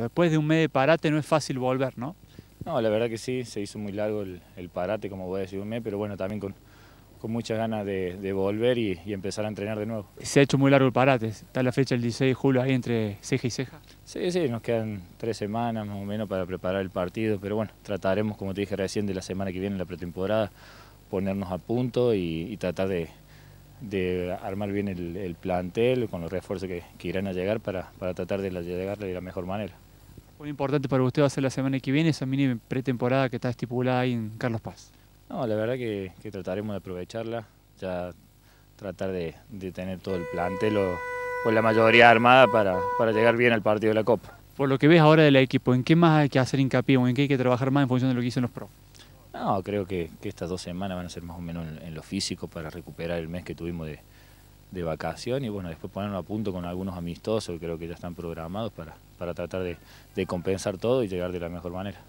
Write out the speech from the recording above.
Después de un mes de parate no es fácil volver, ¿no? No, la verdad que sí, se hizo muy largo el, parate, como voy a decir, un mes, pero bueno, también con, muchas ganas de, volver y, empezar a entrenar de nuevo. Se ha hecho muy largo el parate, está la fecha el 16 de julio ahí entre ceja y ceja. Sí, sí, nos quedan tres semanas más o menos para preparar el partido, pero bueno, trataremos, como te dije recién, de la semana que viene, la pretemporada, ponernos a punto y tratar de, de armar bien el, plantel con los refuerzos que, que irán a llegar para, tratar de llegar de la mejor manera. Muy importante para usted va la semana que viene esa mini pretemporada que está estipulada ahí en Carlos Paz. No, la verdad que, trataremos de aprovecharla, ya tratar de, tener todo el plantel o la mayoría armada para, llegar bien al partido de la Copa. Por lo que ves ahora del equipo, ¿en qué más hay que hacer hincapié o en qué hay que trabajar más en función de lo que dicen los pros? No, creo que, estas dos semanas van a ser más o menos en, lo físico para recuperar el mes que tuvimos de, de, vacación y bueno, después ponerlo a punto con algunos amistosos que creo que ya están programados para, tratar de, de compensar todo y llegar de la mejor manera.